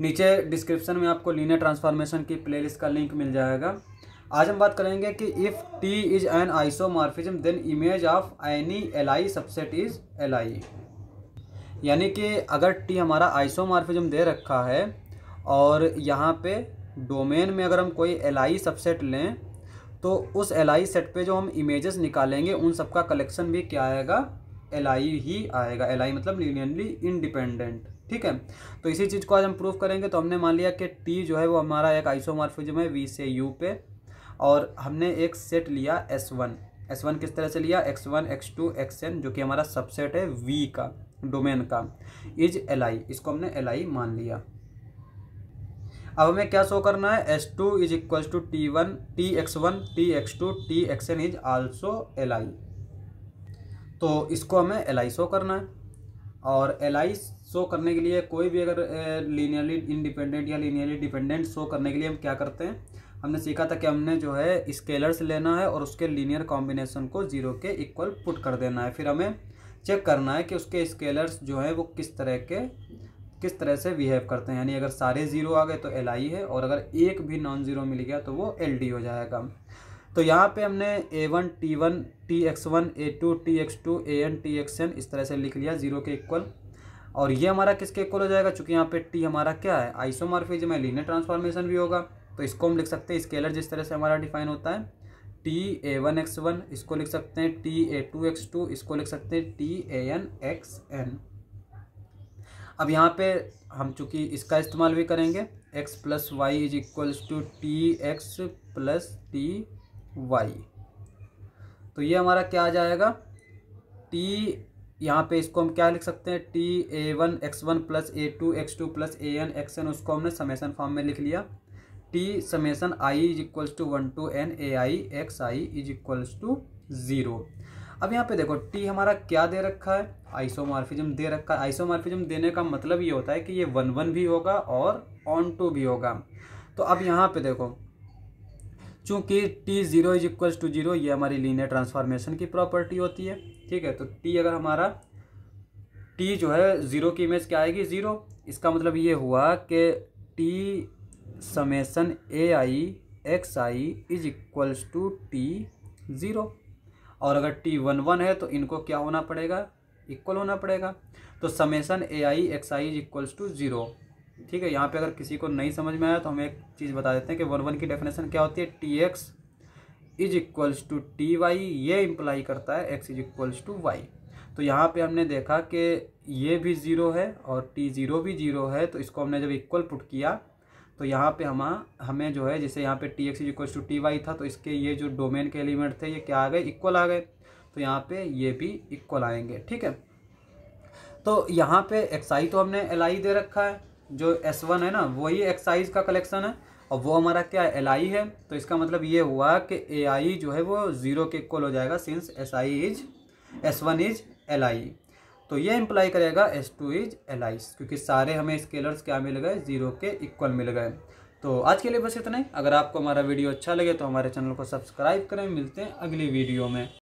नीचे डिस्क्रिप्शन में आपको लीनियर ट्रांसफॉर्मेशन की प्लेलिस्ट का लिंक मिल जाएगा आज हम बात करेंगे कि if T is an isomorphism then image of any L I subset is L I यानी कि अगर टी हमारा आइसोमार्फिज्म दे रखा है और यहाँ पे डोमेन में अगर हम कोई एल आई सबसेट लें तो उस एल आई सेट पे जो हम इमेजेस निकालेंगे उन सबका कलेक्शन भी क्या आएगा एल आई ही आएगा एल आई मतलब लीनियरली इंडिपेंडेंट ठीक है तो इसी चीज़ को आज हम प्रूव करेंगे तो हमने मान लिया कि टी जो है वो हमारा एक आइसोमार्फिजम है वी से यू पे और हमने एक सेट लिया एस वन एस वन किस तरह से लिया X one X two X N जो कि हमारा सबसेट है वी का डोमेन का इज एल आई इसको हमने एल आई मान लिया अब हमें क्या शो करना है S two is equal to T one T X one T X two T X N is also L I तो इसको हमें एल आई शो करना है और एल आई शो करने के लिए कोई भी अगर लीनियरली इंडिपेंडेंट या लीनियरली डिपेंडेंट शो करने के लिए हम क्या करते हैं हमने सीखा था कि हमने जो है स्केलर्स लेना है और उसके लीनियर कॉम्बिनेशन को जीरो के इक्वल पुट कर देना है फिर हमें चेक करना है कि उसके स्केलर्स जो हैं वो किस तरह के किस तरह से बिहेव करते हैं यानी अगर सारे ज़ीरो आ गए तो एल आई है और अगर एक भी नॉन ज़ीरो मिल गया तो वो एल डी हो जाएगा तो यहाँ पे हमने A one T one T X one A two T X two A N T X N इस तरह से लिख लिया जीरो के इक्वल और ये हमारा किसके इक्वल हो जाएगा चूंकि यहाँ पे टी हमारा क्या है आइसोमार्फिज्म में लीनियर ट्रांसफॉर्मेशन भी होगा तो इसको हम लिख सकते हैं स्केलर जिस तरह से हमारा डिफाइन होता है T A one X one इसको लिख सकते हैं T A two X two इसको लिख सकते हैं T A N X N अब यहाँ पे हम चूंकि इसका इस्तेमाल भी करेंगे X plus Y is equals to T X plus T Y तो ये हमारा क्या आ जाएगा टी यहाँ पे इसको हम क्या लिख सकते हैं T A one X one plus A two X two plus A N X N उसको हमने समेसन फॉर्म में लिख लिया T summation I is equals to one two N A I X I is equals to zero अब यहाँ पे देखो T हमारा क्या दे रखा है आइसोमार्फिज्म दे रखा है आइसोमार्फिज्म देने का मतलब ये होता है कि ये वन वन भी होगा और ऑन टू भी होगा तो अब यहाँ पे देखो चूँकि T zero is equal to zero ये हमारी लीनियर ट्रांसफॉर्मेशन की प्रॉपर्टी होती है ठीक है तो टी अगर हमारा टी जो है ज़ीरो की इमेज क्या आएगी ज़ीरो इसका मतलब ये हुआ कि T summation A I X I is equals to T zero और अगर टी वन वन है तो इनको क्या होना पड़ेगा इक्वल होना पड़ेगा तो summation A I X I is equals to zero ठीक है यहाँ पे अगर किसी को नहीं समझ में आया तो हम एक चीज़ बता देते हैं कि वन वन की डेफिनेशन क्या होती है T X is equals to T Y ये इम्प्लाई करता है X is equals to Y तो यहाँ पे हमने देखा कि ये भी ज़ीरो है और टी ज़ीरो भी ज़ीरो है तो इसको हमने जब इक्वल पुट किया तो यहाँ पर हम हमें जो है जैसे यहाँ पर T X is equals to T Y था तो इसके ये जो डोमेन के एलिमेंट थे ये क्या आ गए इक्वल आ गए तो यहाँ पर ये भी इक्वल आएंगे ठीक है तो यहाँ पे एक्स आई तो हमने एल आई दे रखा है जो एस वन है ना वही एक्साइज का कलेक्शन है और वो हमारा क्या है एल आई है तो इसका मतलब ये हुआ कि ए आई जो है वो ज़ीरो के इक्वल हो जाएगा since S I is S one is L I तो ये इम्प्लाई करेगा S two is L I क्योंकि सारे हमें स्केलर्स क्या मिल गए ज़ीरो के इक्वल मिल गए तो आज के लिए बस इतना ही अगर आपको हमारा वीडियो अच्छा लगे तो हमारे चैनल को सब्सक्राइब करें मिलते हैं अगली वीडियो में